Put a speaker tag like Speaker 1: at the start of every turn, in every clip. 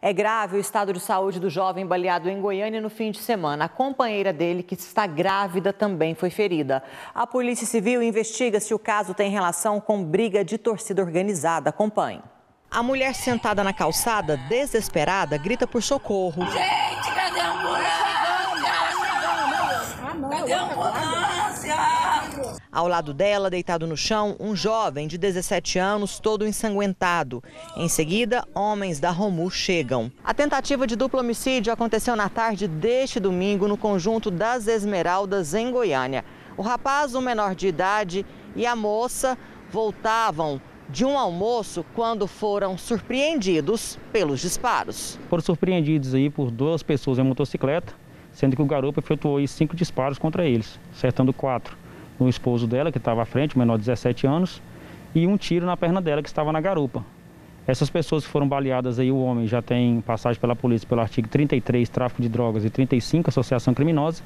Speaker 1: É grave o estado de saúde do jovem baleado em Goiânia no fim de semana. A companheira dele, que está grávida, também foi ferida. A Polícia Civil investiga se o caso tem relação com briga de torcida organizada. Acompanhe. A mulher sentada na calçada, desesperada, grita por socorro.
Speaker 2: Gente, cadê a ambulância? Cadê a ambulância?
Speaker 1: Ao lado dela, deitado no chão, um jovem de 17 anos, todo ensanguentado. Em seguida, homens da Romu chegam. A tentativa de duplo homicídio aconteceu na tarde deste domingo no conjunto das Esmeraldas, em Goiânia. O rapaz, o menor de idade, e a moça voltavam de um almoço quando foram surpreendidos pelos disparos.
Speaker 2: Foram surpreendidos aí por duas pessoas em motocicleta, sendo que o garoto efetuou cinco disparos contra eles, acertando quatro no esposo dela, que estava à frente, menor de 17 anos, e um tiro na perna dela, que estava na garupa. Essas pessoas que foram baleadas aí, o homem já tem passagem pela polícia pelo artigo 33, tráfico de drogas, e 35, associação criminosa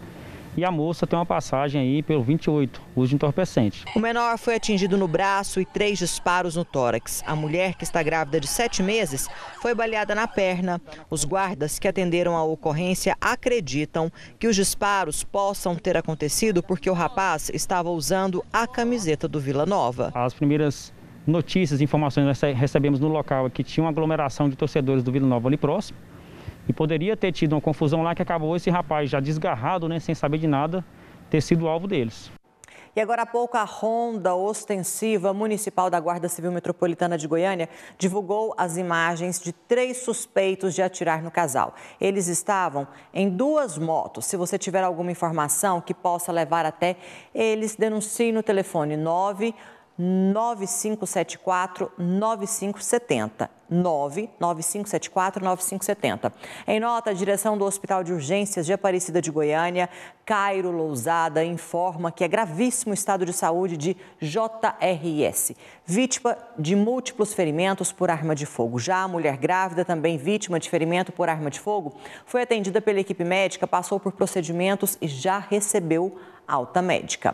Speaker 2: e a moça tem uma passagem aí pelo 28, uso de entorpecente.
Speaker 1: O menor foi atingido no braço e três disparos no tórax. A mulher, que está grávida de sete meses, foi baleada na perna. Os guardas que atenderam a ocorrência acreditam que os disparos possam ter acontecido porque o rapaz estava usando a camiseta do Vila Nova. As
Speaker 2: primeiras notícias, informações que nós recebemos no local é que tinha uma aglomeração de torcedores do Vila Nova ali próximo. E poderia ter tido uma confusão lá que acabou esse rapaz já desgarrado, né, sem saber de nada, ter sido alvo deles.
Speaker 1: E agora há pouco, a Ronda Ostensiva Municipal da Guarda Civil Metropolitana de Goiânia divulgou as imagens de três suspeitos de atirar no casal. Eles estavam em duas motos. Se você tiver alguma informação que possa levar até eles, denuncie no telefone 9 9574 9570. 9 9570. Em nota, a direção do Hospital de Urgências de Aparecida de Goiânia, Cairo Lousada, informa que é gravíssimo o estado de saúde de JRS, vítima de múltiplos ferimentos por arma de fogo. Já a mulher grávida, também vítima de ferimento por arma de fogo, foi atendida pela equipe médica, passou por procedimentos e já recebeu alta médica.